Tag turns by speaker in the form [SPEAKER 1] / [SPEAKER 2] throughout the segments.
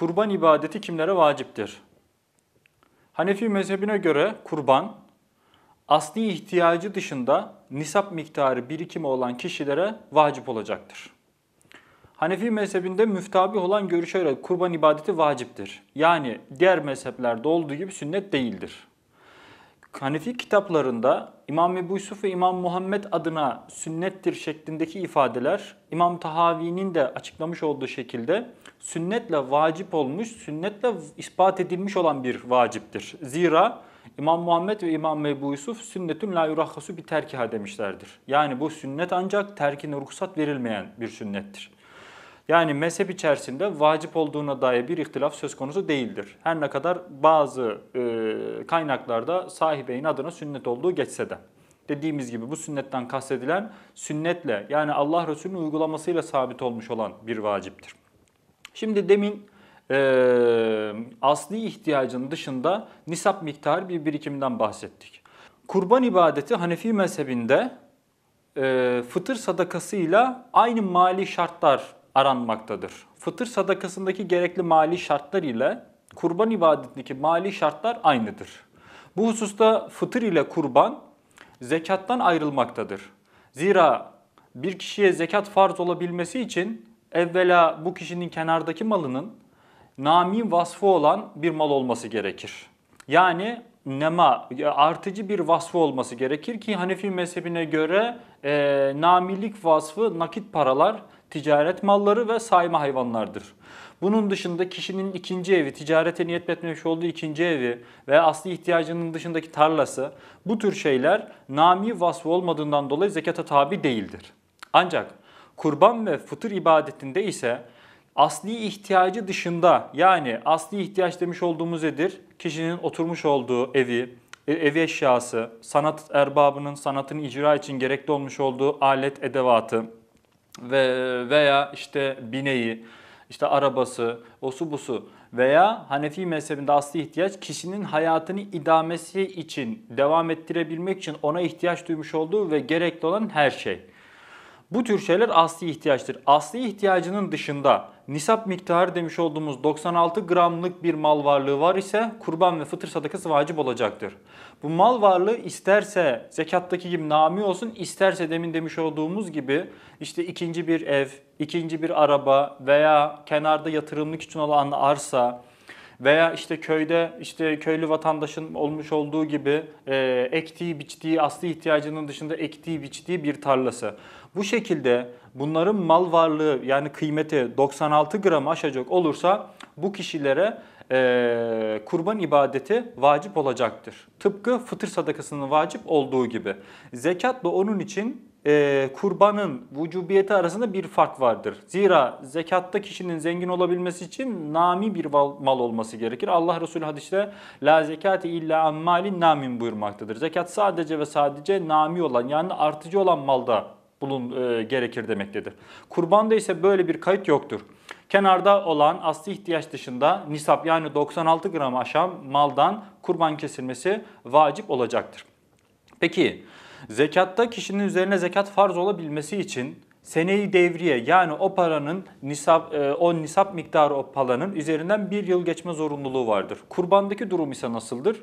[SPEAKER 1] kurban ibadeti kimlere vaciptir? Hanefi mezhebine göre kurban, asli ihtiyacı dışında nisap miktarı birikimi olan kişilere vacip olacaktır. Hanefi mezhebinde müftabi olan görüşe göre kurban ibadeti vaciptir. Yani diğer mezheplerde olduğu gibi sünnet değildir. Hanefi kitaplarında İmam Ebu Yusuf ve İmam Muhammed adına sünnettir şeklindeki ifadeler İmam Tahavi'nin de açıklamış olduğu şekilde sünnetle vacip olmuş, sünnetle ispat edilmiş olan bir vaciptir. Zira İmam Muhammed ve İmam Ebu Yusuf sünnetün la yurahhasu bir terkiha demişlerdir. Yani bu sünnet ancak terkine ruhsat verilmeyen bir sünnettir. Yani mezhep içerisinde vacip olduğuna dair bir ihtilaf söz konusu değildir. Her ne kadar bazı e, kaynaklarda sahibeyin adına sünnet olduğu geçse de. Dediğimiz gibi bu sünnetten kastedilen sünnetle yani Allah Resulü'nün uygulamasıyla sabit olmuş olan bir vaciptir. Şimdi demin e, asli ihtiyacın dışında nisap miktarı bir birikimden bahsettik. Kurban ibadeti Hanefi mezhebinde e, fıtır sadakasıyla aynı mali şartlar aranmaktadır. Fıtır sadakasındaki gerekli mali şartlar ile kurban ibadetindeki mali şartlar aynıdır. Bu hususta fıtır ile kurban zekattan ayrılmaktadır. Zira bir kişiye zekat farz olabilmesi için evvela bu kişinin kenardaki malının nami vasfı olan bir mal olması gerekir. Yani nema artıcı bir vasfı olması gerekir ki Hanefi mezhebine göre e, namilik vasfı nakit paralar, ticaret malları ve sayma hayvanlardır. Bunun dışında kişinin ikinci evi, ticarete niyet etmemiş olduğu ikinci evi ve asli ihtiyacının dışındaki tarlası bu tür şeyler nami vasfı olmadığından dolayı zekata tabi değildir. Ancak kurban ve fıtır ibadetinde ise asli ihtiyacı dışında yani asli ihtiyaç demiş olduğumuz nedir? Kişinin oturmuş olduğu evi, e, ev eşyası, sanat erbabının sanatını icra için gerekli olmuş olduğu alet edevatı ve veya işte bineği, işte arabası, osu busu veya Hanefi mezhebinde asli ihtiyaç kişinin hayatını idamesi için, devam ettirebilmek için ona ihtiyaç duymuş olduğu ve gerekli olan her şey. Bu tür şeyler asli ihtiyaçtır. Asli ihtiyacının dışında nisap miktarı demiş olduğumuz 96 gramlık bir mal varlığı var ise kurban ve fıtır sadakası vacip olacaktır. Bu mal varlığı isterse zekattaki gibi nami olsun, isterse demin demiş olduğumuz gibi işte ikinci bir ev, ikinci bir araba veya kenarda yatırımlık için olan arsa veya işte köyde işte köylü vatandaşın olmuş olduğu gibi e, ektiği, biçtiği, asli ihtiyacının dışında ektiği, biçtiği bir tarlası. Bu şekilde bunların mal varlığı yani kıymeti 96 gram aşacak olursa bu kişilere e, kurban ibadeti vacip olacaktır. Tıpkı fıtır sadakasının vacip olduğu gibi. Zekat da onun için e, kurbanın vücubiyeti arasında bir fark vardır. Zira zekatta kişinin zengin olabilmesi için nami bir mal olması gerekir. Allah Resulü hadiste la zekati illa ammalin namin buyurmaktadır. Zekat sadece ve sadece nami olan yani artıcı olan malda bulun e, gerekir demektedir. Kurbanda ise böyle bir kayıt yoktur. Kenarda olan asli ihtiyaç dışında nisap yani 96 gram aşan maldan kurban kesilmesi vacip olacaktır. Peki Zekatta kişinin üzerine zekat farz olabilmesi için seneyi devriye yani o paranın nisap, e, o nisap miktarı o paranın üzerinden bir yıl geçme zorunluluğu vardır. Kurbandaki durum ise nasıldır?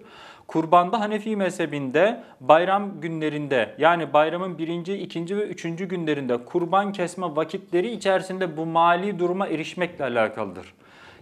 [SPEAKER 1] Kurbanda Hanefi mezhebinde bayram günlerinde yani bayramın birinci, ikinci ve üçüncü günlerinde kurban kesme vakitleri içerisinde bu mali duruma erişmekle alakalıdır.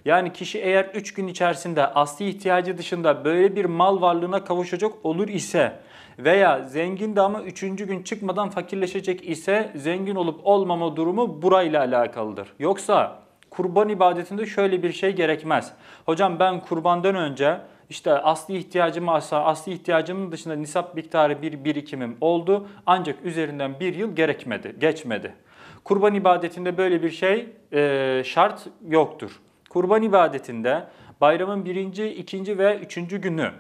[SPEAKER 1] Yani kişi eğer 3 gün içerisinde asli ihtiyacı dışında böyle bir mal varlığına kavuşacak olur ise veya zengin de ama 3. gün çıkmadan fakirleşecek ise zengin olup olmama durumu burayla alakalıdır. Yoksa kurban ibadetinde şöyle bir şey gerekmez. Hocam ben kurbandan önce işte asli ihtiyacım varsa asli ihtiyacımın dışında nisap miktarı bir birikimim oldu ancak üzerinden bir yıl gerekmedi, geçmedi. Kurban ibadetinde böyle bir şey e, şart yoktur kurban ibadetinde bayramın birinci, ikinci ve üçüncü günü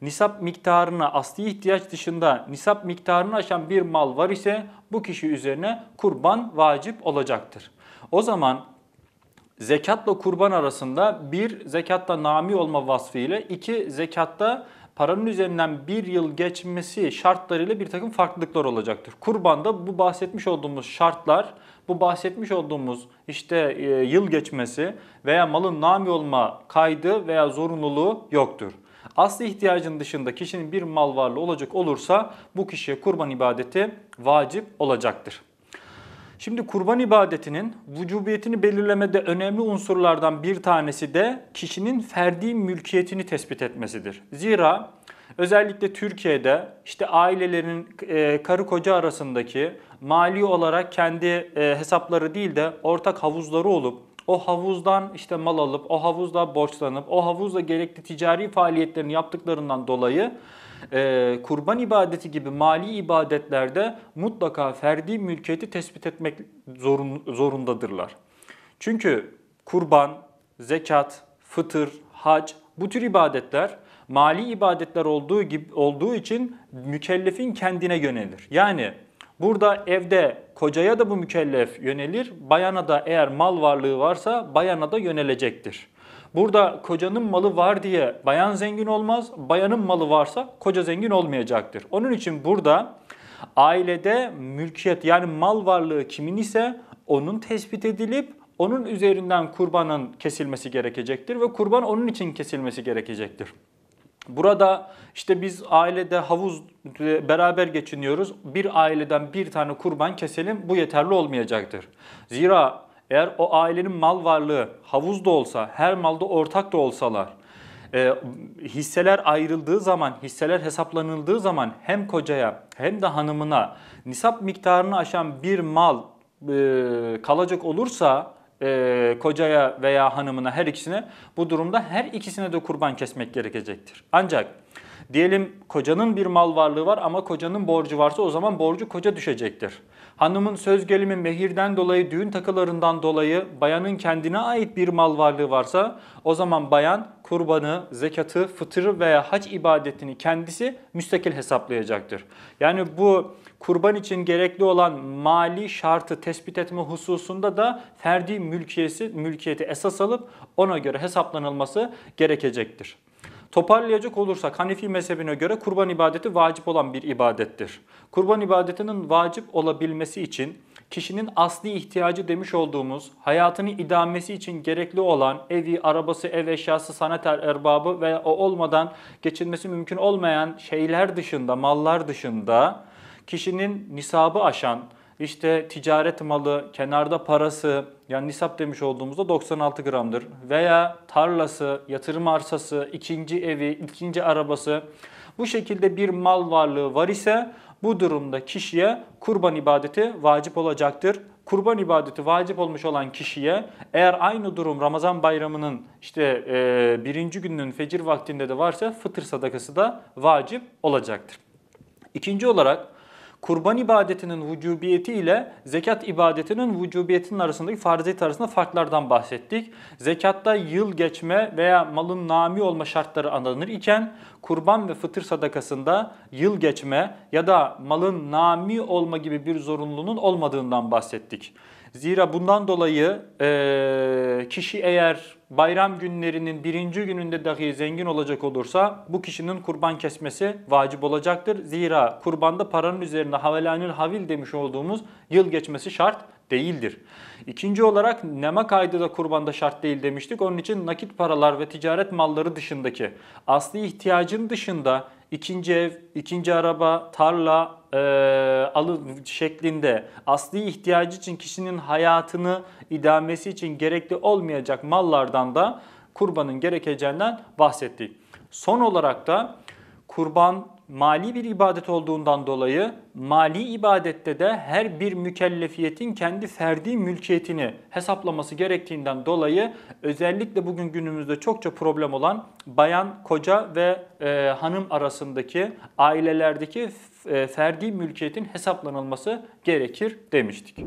[SPEAKER 1] nisap miktarına, asli ihtiyaç dışında nisap miktarını aşan bir mal var ise bu kişi üzerine kurban vacip olacaktır. O zaman zekatla kurban arasında bir zekatta nami olma vasfı ile iki zekatta paranın üzerinden bir yıl geçmesi şartlarıyla bir takım farklılıklar olacaktır. Kurbanda bu bahsetmiş olduğumuz şartlar, bu bahsetmiş olduğumuz işte e, yıl geçmesi veya malın nami olma kaydı veya zorunluluğu yoktur. Asli ihtiyacın dışında kişinin bir mal varlığı olacak olursa bu kişiye kurban ibadeti vacip olacaktır. Şimdi kurban ibadetinin vücubiyetini belirlemede önemli unsurlardan bir tanesi de kişinin ferdi mülkiyetini tespit etmesidir. Zira özellikle Türkiye'de işte ailelerin e, karı koca arasındaki mali olarak kendi e, hesapları değil de ortak havuzları olup o havuzdan işte mal alıp, o havuzla borçlanıp, o havuzla gerekli ticari faaliyetlerini yaptıklarından dolayı e, kurban ibadeti gibi mali ibadetlerde mutlaka ferdi mülkiyeti tespit etmek zorun, zorundadırlar. Çünkü kurban, zekat, fıtır, hac bu tür ibadetler mali ibadetler olduğu gibi olduğu için mükellefin kendine yönelir. Yani burada evde kocaya da bu mükellef yönelir, bayana da eğer mal varlığı varsa bayana da yönelecektir. Burada kocanın malı var diye bayan zengin olmaz, bayanın malı varsa koca zengin olmayacaktır. Onun için burada ailede mülkiyet yani mal varlığı kimin ise onun tespit edilip onun üzerinden kurbanın kesilmesi gerekecektir ve kurban onun için kesilmesi gerekecektir. Burada işte biz ailede havuz beraber geçiniyoruz. Bir aileden bir tane kurban keselim bu yeterli olmayacaktır. Zira eğer o ailenin mal varlığı havuz da olsa, her malda ortak da olsalar, e, hisseler ayrıldığı zaman, hisseler hesaplanıldığı zaman hem kocaya hem de hanımına nisap miktarını aşan bir mal e, kalacak olursa e, kocaya veya hanımına her ikisine bu durumda her ikisine de kurban kesmek gerekecektir. Ancak Diyelim kocanın bir mal varlığı var ama kocanın borcu varsa o zaman borcu koca düşecektir. Hanımın söz gelimi mehirden dolayı, düğün takılarından dolayı bayanın kendine ait bir mal varlığı varsa o zaman bayan kurbanı, zekatı, fıtırı veya hac ibadetini kendisi müstakil hesaplayacaktır. Yani bu kurban için gerekli olan mali şartı tespit etme hususunda da ferdi mülkiyesi, mülkiyeti esas alıp ona göre hesaplanılması gerekecektir. Toparlayacak olursak Hanefi mezhebine göre kurban ibadeti vacip olan bir ibadettir. Kurban ibadetinin vacip olabilmesi için kişinin asli ihtiyacı demiş olduğumuz hayatını idamesi için gerekli olan evi, arabası, ev eşyası, sanat erbabı ve o olmadan geçinmesi mümkün olmayan şeyler dışında, mallar dışında kişinin nisabı aşan, işte ticaret malı, kenarda parası yani nisap demiş olduğumuzda 96 gramdır. Veya tarlası, yatırım arsası, ikinci evi, ikinci arabası bu şekilde bir mal varlığı var ise bu durumda kişiye kurban ibadeti vacip olacaktır. Kurban ibadeti vacip olmuş olan kişiye eğer aynı durum Ramazan bayramının işte e, birinci gününün fecir vaktinde de varsa fıtır sadakası da vacip olacaktır. İkinci olarak kurban ibadetinin vücubiyeti ile zekat ibadetinin vücubiyetinin arasındaki farziyet arasında farklardan bahsettik. Zekatta yıl geçme veya malın nami olma şartları aranır iken kurban ve fıtır sadakasında yıl geçme ya da malın nami olma gibi bir zorunluluğunun olmadığından bahsettik. Zira bundan dolayı e, kişi eğer bayram günlerinin birinci gününde dahi zengin olacak olursa bu kişinin kurban kesmesi vacip olacaktır. Zira kurbanda paranın üzerine havelanül havil demiş olduğumuz yıl geçmesi şart değildir. İkinci olarak nema kaydı da kurbanda şart değil demiştik. Onun için nakit paralar ve ticaret malları dışındaki asli ihtiyacın dışında ikinci ev, ikinci araba, tarla e, alı şeklinde asli ihtiyacı için kişinin hayatını idamesi için gerekli olmayacak mallardan da kurbanın gerekeceğinden bahsettik. Son olarak da kurban mali bir ibadet olduğundan dolayı mali ibadette de her bir mükellefiyetin kendi ferdi mülkiyetini hesaplaması gerektiğinden dolayı özellikle bugün günümüzde çokça problem olan bayan, koca ve e, hanım arasındaki ailelerdeki e, ferdi mülkiyetin hesaplanılması gerekir demiştik.